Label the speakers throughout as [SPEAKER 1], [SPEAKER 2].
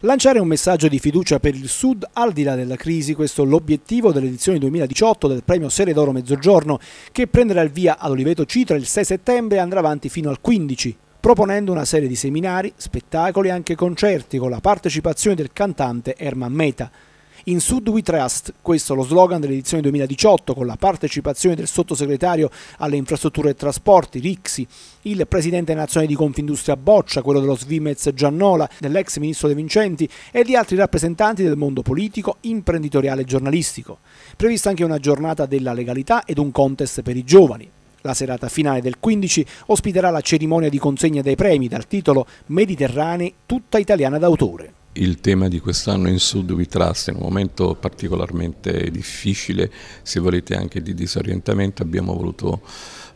[SPEAKER 1] Lanciare un messaggio di fiducia per il Sud al di là della crisi, questo è l'obiettivo dell'edizione 2018 del premio Serie d'Oro Mezzogiorno, che prenderà il via ad Oliveto Citra il 6 settembre e andrà avanti fino al 15, proponendo una serie di seminari, spettacoli e anche concerti con la partecipazione del cantante Herman Meta. In Sud We Trust, questo è lo slogan dell'edizione 2018 con la partecipazione del sottosegretario alle infrastrutture e trasporti Rixi, il presidente nazionale di Confindustria Boccia, quello dello Svimez Giannola, dell'ex ministro De Vincenti e di altri rappresentanti del mondo politico, imprenditoriale e giornalistico. Prevista anche una giornata della legalità ed un contest per i giovani. La serata finale del 15 ospiterà la cerimonia di consegna dei premi dal titolo Mediterranei, tutta italiana d'autore
[SPEAKER 2] il tema di quest'anno in Sud We Trust, in un momento particolarmente difficile, se volete anche di disorientamento, abbiamo voluto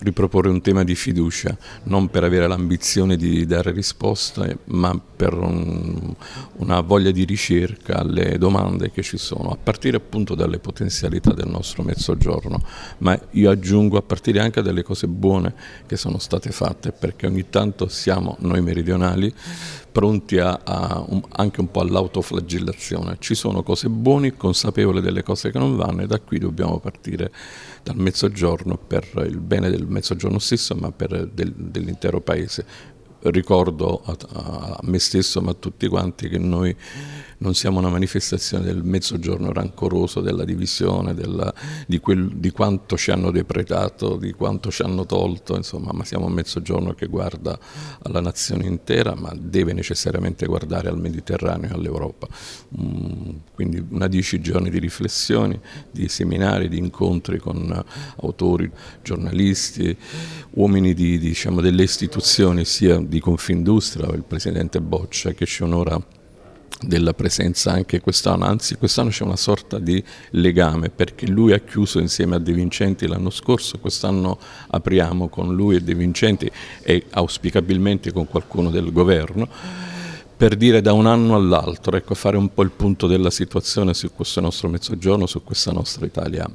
[SPEAKER 2] riproporre un tema di fiducia, non per avere l'ambizione di dare risposte, ma per un, una voglia di ricerca alle domande che ci sono, a partire appunto dalle potenzialità del nostro mezzogiorno, ma io aggiungo a partire anche dalle cose buone che sono state fatte, perché ogni tanto siamo noi meridionali pronti a, a un, anche un po' all'autoflagellazione. Ci sono cose buone, consapevoli delle cose che non vanno e da qui dobbiamo partire dal mezzogiorno per il bene del Mezzogiorno stesso ma per del, dell'intero paese. Ricordo a, a me stesso ma a tutti quanti che noi non siamo una manifestazione del mezzogiorno rancoroso, della divisione, della, di, quel, di, quanto ci hanno depredato, di quanto ci hanno tolto, insomma, ma siamo un mezzogiorno che guarda alla nazione intera, ma deve necessariamente guardare al Mediterraneo e all'Europa. Mm, quindi una dieci giorni di riflessioni, di seminari, di incontri con autori, giornalisti, uomini di, diciamo, delle istituzioni sia di Confindustria, il presidente Boccia che ci onora della presenza anche quest'anno, anzi quest'anno c'è una sorta di legame perché lui ha chiuso insieme a De Vincenti l'anno scorso, quest'anno apriamo con lui e De Vincenti e auspicabilmente con qualcuno del governo per dire da un anno all'altro, ecco, fare un po' il punto della situazione su questo nostro mezzogiorno, su questa nostra Italia.